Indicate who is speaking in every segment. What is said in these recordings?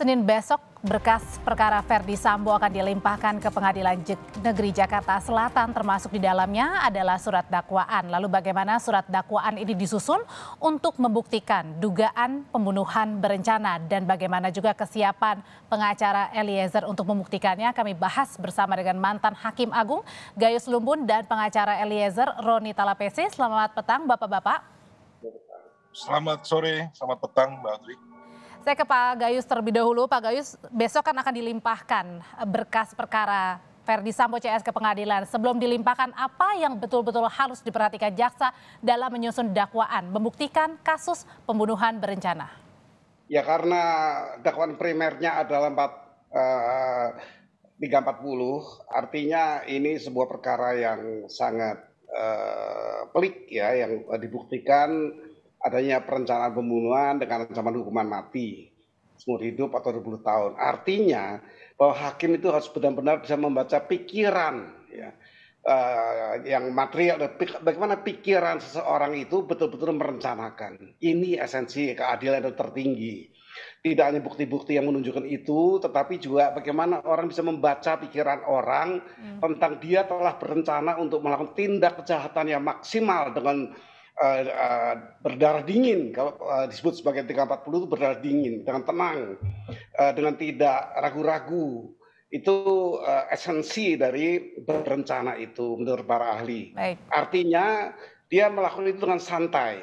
Speaker 1: Senin besok berkas perkara Verdi Sambo akan dilimpahkan ke Pengadilan Negeri Jakarta Selatan termasuk di dalamnya adalah surat dakwaan. Lalu bagaimana surat dakwaan ini disusun untuk membuktikan dugaan pembunuhan berencana dan bagaimana juga kesiapan pengacara Eliezer untuk membuktikannya kami bahas bersama dengan mantan Hakim Agung Gayus Lumbun dan pengacara Eliezer Roni Talapesi. Selamat petang Bapak-bapak.
Speaker 2: Selamat sore, selamat petang Mbak Audrey.
Speaker 1: Saya ke Pak Gayus terlebih dahulu. Pak Gayus, besok kan akan dilimpahkan berkas perkara Verdi Sambo CS ke pengadilan. Sebelum dilimpahkan, apa yang betul-betul harus diperhatikan jaksa dalam menyusun dakwaan membuktikan kasus pembunuhan berencana?
Speaker 3: Ya karena dakwaan primernya adalah 4, eh, 340, artinya ini sebuah perkara yang sangat eh, pelik ya, yang eh, dibuktikan adanya perencanaan pembunuhan dengan ancaman hukuman mati seumur hidup atau 20 tahun. Artinya bahwa hakim itu harus benar-benar bisa membaca pikiran ya. Uh, yang material bagaimana pikiran seseorang itu betul-betul merencanakan. Ini esensi keadilan yang tertinggi. Tidak hanya bukti-bukti yang menunjukkan itu, tetapi juga bagaimana orang bisa membaca pikiran orang hmm. tentang dia telah berencana untuk melakukan tindak kejahatan yang maksimal dengan uh, berdarah dingin kalau uh, disebut sebagai 340 itu berdarah dingin dengan tenang uh, dengan tidak ragu-ragu itu uh, esensi dari berencana itu menurut para ahli. Baik. Artinya dia melakukan itu dengan santai.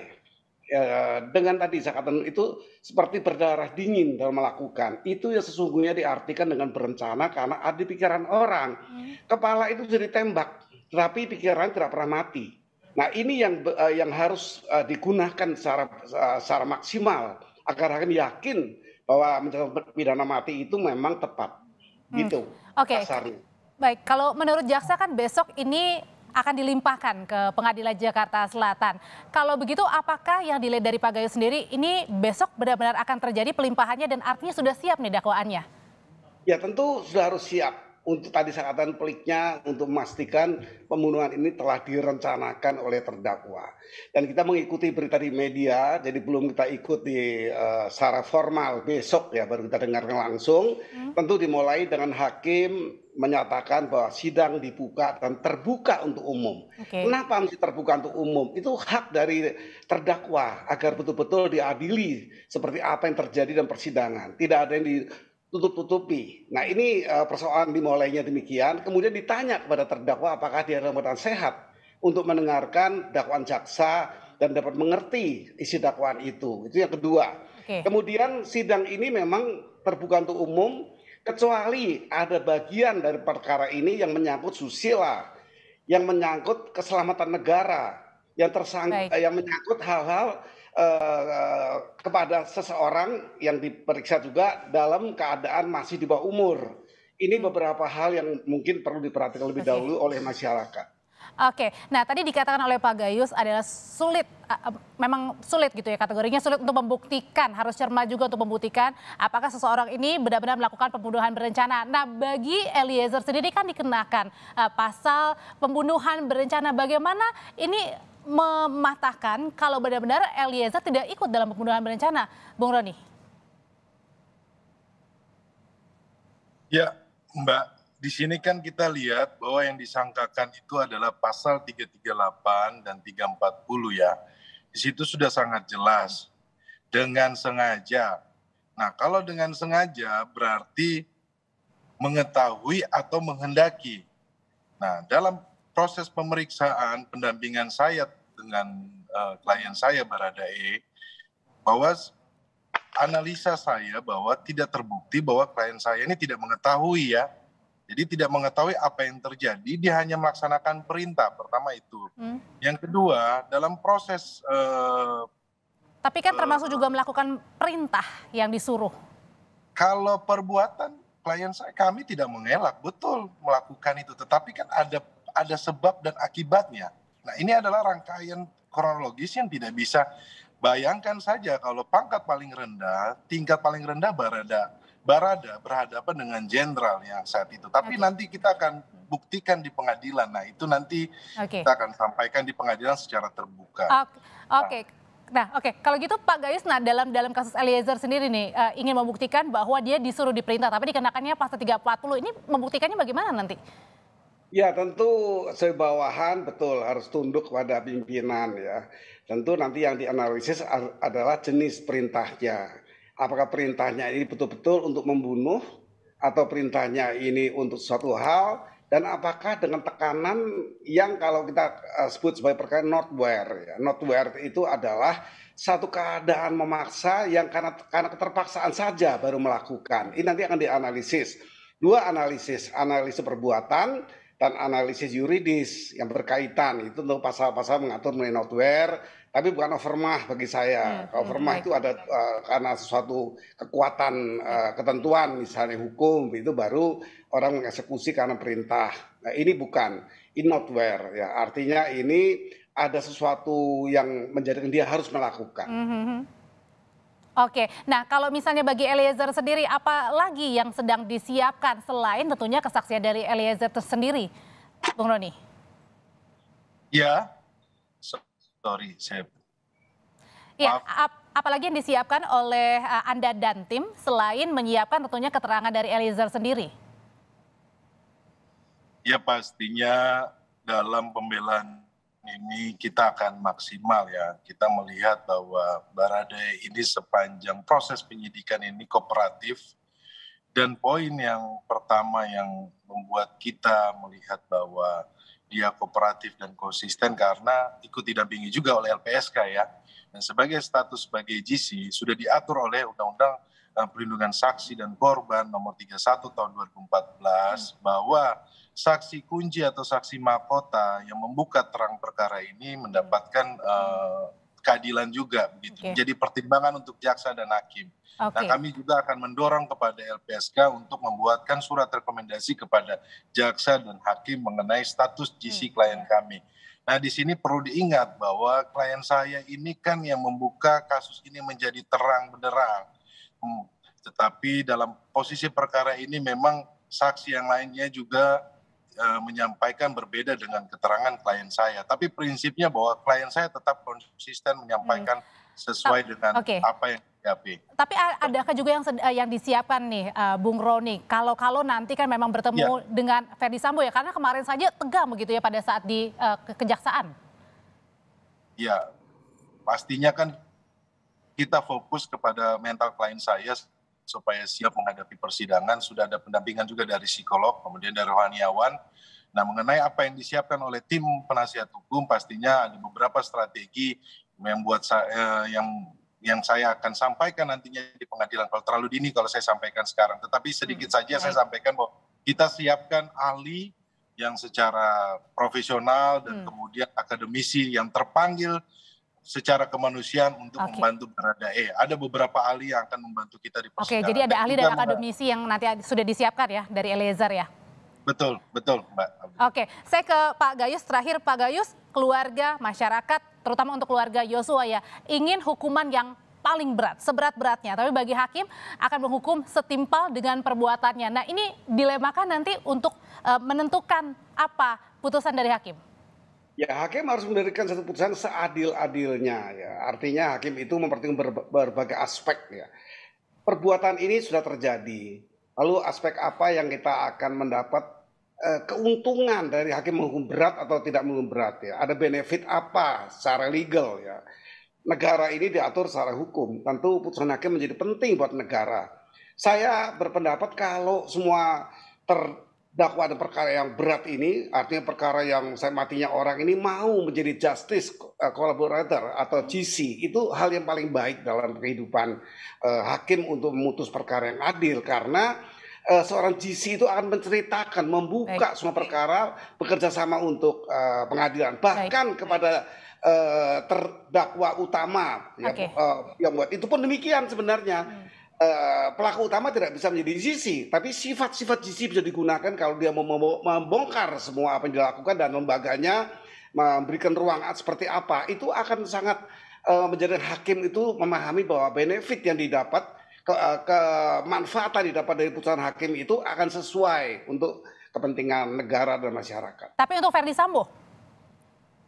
Speaker 3: Uh, dengan tadi saya itu seperti berdarah dingin dalam melakukan itu yang sesungguhnya diartikan dengan berencana karena ada pikiran orang hmm. kepala itu jadi tembak tetapi pikiran tidak pernah mati Nah ini yang eh, yang harus eh, digunakan secara eh, secara maksimal agar hakim yakin bahwa pidana mati itu memang tepat. Hmm. Gitu. Oke. Okay.
Speaker 1: Baik, kalau menurut jaksa kan besok ini akan dilimpahkan ke Pengadilan Jakarta Selatan. Kalau begitu apakah yang dilihat dari Pak gayo sendiri ini besok benar-benar akan terjadi pelimpahannya dan artinya sudah siap nih dakwaannya?
Speaker 3: Ya tentu sudah harus siap untuk tadi sangatan peliknya untuk memastikan pembunuhan ini telah direncanakan oleh terdakwa. Dan kita mengikuti berita di media, jadi belum kita ikut di uh, secara formal besok ya baru kita dengarkan langsung. Hmm. Tentu dimulai dengan hakim menyatakan bahwa sidang dibuka dan terbuka untuk umum. Okay. Kenapa mesti terbuka untuk umum? Itu hak dari terdakwa agar betul-betul diadili seperti apa yang terjadi dalam persidangan. Tidak ada yang di tutup-tutupi. Nah ini eh, persoalan dimulainya demikian. Kemudian ditanya kepada terdakwa apakah dia dalam keadaan sehat untuk mendengarkan dakwaan jaksa dan dapat mengerti isi dakwaan itu. Itu yang kedua. Okay. Kemudian sidang ini memang terbuka untuk umum kecuali ada bagian dari perkara ini yang menyangkut susila, yang menyangkut keselamatan negara, yang tersangka, yang menyangkut hal-hal Eh, kepada seseorang yang diperiksa juga dalam keadaan masih di bawah umur. Ini hmm. beberapa hal yang mungkin perlu diperhatikan lebih dahulu oleh masyarakat.
Speaker 1: Oke, nah tadi dikatakan oleh Pak Gayus adalah sulit, memang sulit gitu ya kategorinya sulit untuk membuktikan, harus cermat juga untuk membuktikan apakah seseorang ini benar-benar melakukan pembunuhan berencana. Nah bagi Eliezer sendiri kan dikenakan e, pasal pembunuhan berencana, bagaimana ini mematahkan kalau benar-benar Eliezer tidak ikut dalam pembunuhan berencana, Bung Roni?
Speaker 2: Ya, Mbak, di sini kan kita lihat bahwa yang disangkakan itu adalah pasal 338 dan 340 ya. Di situ sudah sangat jelas dengan sengaja. Nah, kalau dengan sengaja berarti mengetahui atau menghendaki. Nah, dalam proses pemeriksaan pendampingan saya dengan uh, klien saya Baradae bahwa analisa saya bahwa tidak terbukti bahwa klien saya ini tidak mengetahui ya. Jadi tidak mengetahui apa yang terjadi, dia hanya melaksanakan perintah. Pertama itu. Hmm. Yang kedua, dalam proses uh,
Speaker 1: Tapi kan uh, termasuk eh, juga melakukan perintah yang disuruh.
Speaker 2: Kalau perbuatan klien saya kami tidak mengelak, betul melakukan itu. Tetapi kan ada ada sebab dan akibatnya. Nah ini adalah rangkaian kronologis yang tidak bisa bayangkan saja kalau pangkat paling rendah, tingkat paling rendah barada, barada berhadapan dengan jenderal yang saat itu. Tapi okay. nanti kita akan buktikan di pengadilan. Nah itu nanti okay. kita akan sampaikan di pengadilan secara terbuka. Oke.
Speaker 1: Okay. Okay. Nah, oke, okay. kalau gitu Pak Gayus, nah dalam dalam kasus Eliezer sendiri nih uh, ingin membuktikan bahwa dia disuruh diperintah, tapi dikenakannya pasal 340. Ini membuktikannya bagaimana nanti?
Speaker 3: Ya tentu sebawahan betul harus tunduk pada pimpinan ya. Tentu nanti yang dianalisis adalah jenis perintahnya. Apakah perintahnya ini betul-betul untuk membunuh atau perintahnya ini untuk suatu hal dan apakah dengan tekanan yang kalau kita eh, sebut sebagai perkara notware ya. Notware itu adalah satu keadaan memaksa yang karena karena keterpaksaan saja baru melakukan. Ini nanti akan dianalisis. Dua analisis, analisis perbuatan dan analisis yuridis yang berkaitan itu untuk pasal-pasal mengatur mengenai notware tapi bukan overmah bagi saya. Ya, Kalau hmm, overmah itu ada uh, karena sesuatu kekuatan uh, ketentuan misalnya hukum itu baru orang mengeksekusi karena perintah. Nah, ini bukan in notware ya. Artinya ini ada sesuatu yang menjadikan dia harus melakukan.
Speaker 1: Mm -hmm. hmm Oke, nah kalau misalnya bagi Eliezer sendiri, apa lagi yang sedang disiapkan selain tentunya kesaksian dari Eliezer tersendiri, Bung Roni?
Speaker 2: Ya, sorry, saya.
Speaker 1: Ya, ap apalagi yang disiapkan oleh uh, Anda dan tim selain menyiapkan tentunya keterangan dari Eliezer sendiri?
Speaker 2: Ya pastinya dalam pembelaan ini kita akan maksimal ya. Kita melihat bahwa Barada ini sepanjang proses penyidikan ini kooperatif dan poin yang pertama yang membuat kita melihat bahwa dia kooperatif dan konsisten karena ikut didampingi juga oleh LPSK ya. Dan sebagai status sebagai GC sudah diatur oleh Undang-Undang perlindungan saksi dan korban nomor 31 tahun 2014 hmm. bahwa saksi kunci atau saksi mahkota yang membuka terang perkara ini mendapatkan uh, keadilan juga begitu. Okay. Jadi pertimbangan untuk jaksa dan hakim. Okay. Nah, kami juga akan mendorong kepada LPSK untuk membuatkan surat rekomendasi kepada jaksa dan hakim mengenai status GC hmm. Iya. klien kami. Nah, di sini perlu diingat bahwa klien saya ini kan yang membuka kasus ini menjadi terang benderang tetapi dalam posisi perkara ini memang saksi yang lainnya juga e, menyampaikan berbeda dengan keterangan klien saya. Tapi prinsipnya bahwa klien saya tetap konsisten menyampaikan hmm. sesuai dengan okay. apa yang dihadapi.
Speaker 1: Tapi adakah juga yang eh, yang disiapkan nih uh, Bung Roni kalau kalau nanti kan memang bertemu ya. dengan Ferdi Sambo ya karena kemarin saja tegang begitu ya pada saat di uh, kejaksaan.
Speaker 2: Ya, pastinya kan kita fokus kepada mental klien saya supaya siap menghadapi persidangan. Sudah ada pendampingan juga dari psikolog, kemudian dari rohaniawan. Nah, mengenai apa yang disiapkan oleh tim penasihat hukum, pastinya ada beberapa strategi yang buat saya, eh, yang yang saya akan sampaikan nantinya di pengadilan. Kalau terlalu dini kalau saya sampaikan sekarang, tetapi sedikit hmm, saja hmm. saya sampaikan bahwa kita siapkan ahli yang secara profesional dan hmm. kemudian akademisi yang terpanggil secara kemanusiaan untuk okay. membantu Baradae. Ada beberapa ahli yang akan membantu kita di persidangan. Oke, okay, jadi ada ahli dan, akademisi
Speaker 1: yang nanti sudah disiapkan ya dari Eliezer ya?
Speaker 2: Betul, betul Mbak. Oke,
Speaker 1: okay. saya ke Pak Gayus. Terakhir Pak Gayus, keluarga, masyarakat, terutama untuk keluarga Yosua ya, ingin hukuman yang paling berat, seberat-beratnya. Tapi bagi hakim akan menghukum setimpal dengan perbuatannya. Nah ini dilemakan nanti untuk eh, menentukan apa putusan dari hakim.
Speaker 3: Ya hakim harus mendirikan satu putusan seadil-adilnya. Ya. Artinya hakim itu mempertimbangkan ber berbagai aspek. Ya. Perbuatan ini sudah terjadi. Lalu aspek apa yang kita akan mendapat eh, keuntungan dari hakim menghukum berat atau tidak menghukum berat? Ya. Ada benefit apa secara legal? Ya. Negara ini diatur secara hukum. Tentu putusan hakim menjadi penting buat negara. Saya berpendapat kalau semua ter dakwaan perkara yang berat ini, artinya perkara yang saya matinya orang ini mau menjadi justice eh, collaborator atau GC, itu hal yang paling baik dalam kehidupan uh, hakim untuk memutus perkara yang adil karena uh, seorang GC itu akan menceritakan, membuka baik. semua perkara, bekerja sama untuk uh, pengadilan, bahkan baik. kepada terdakwa utama okay. ya, uh, yang buat itu pun demikian sebenarnya. Hmm uh, pelaku utama tidak bisa menjadi sisi, tapi sifat-sifat sisi bisa digunakan kalau dia mau membongkar semua apa yang dilakukan dan lembaganya memberikan ruang seperti apa itu akan sangat uh, menjadikan hakim itu memahami bahwa benefit yang didapat ke, uh, yang didapat dari putusan hakim itu akan sesuai untuk kepentingan negara dan masyarakat.
Speaker 1: Tapi untuk Verdi Sambo?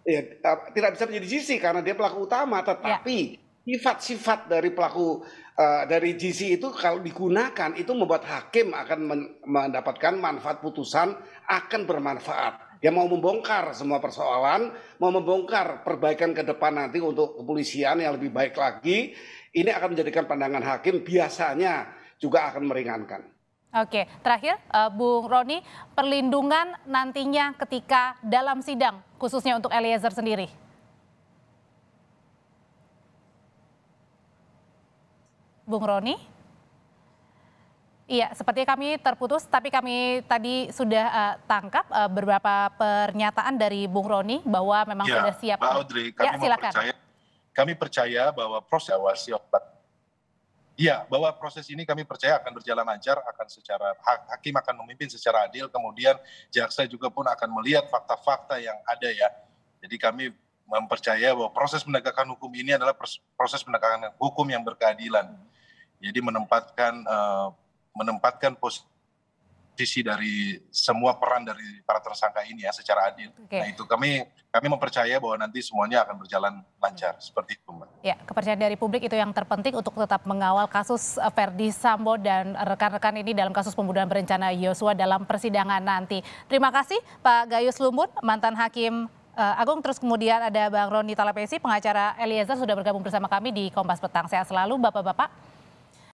Speaker 3: Ya, uh, tidak bisa menjadi sisi karena dia pelaku utama, iya. tetapi ya sifat-sifat dari pelaku uh, dari GC itu kalau digunakan itu membuat hakim akan men mendapatkan manfaat putusan akan bermanfaat. Dia mau membongkar semua persoalan, mau membongkar perbaikan ke depan nanti untuk kepolisian yang lebih baik lagi. Ini akan menjadikan pandangan hakim biasanya juga akan meringankan.
Speaker 1: Oke, terakhir uh, Bu Roni, perlindungan nantinya ketika dalam sidang khususnya untuk Eliezer sendiri. Bung Roni? Iya, sepertinya kami terputus, tapi kami tadi sudah uh, tangkap uh, beberapa pernyataan dari Bung Roni bahwa memang ya, sudah siap. Pak Audrey, kami ya, silakan. percaya,
Speaker 2: kami percaya bahwa proses awasi obat, iya, bahwa proses ini kami percaya akan berjalan lancar, akan secara hakim akan memimpin secara adil, kemudian jaksa juga pun akan melihat fakta-fakta yang ada ya. Jadi kami mempercaya bahwa proses penegakan hukum ini adalah proses penegakan hukum yang berkeadilan. Jadi menempatkan uh, menempatkan posisi dari semua peran dari para tersangka ini ya secara adil. Okay. Nah itu kami kami mempercaya bahwa nanti semuanya akan berjalan lancar seperti itu,
Speaker 1: Ya kepercayaan dari publik itu yang terpenting untuk tetap mengawal kasus eh, Ferdi Sambo dan rekan-rekan ini dalam kasus pembunuhan berencana Yosua dalam persidangan nanti. Terima kasih Pak Gayus Lumbun, mantan hakim eh, Agung. Terus kemudian ada Bang Roni Talapesi, pengacara Eliezer sudah bergabung bersama kami di Kompas Petang. Sehat selalu Bapak-Bapak.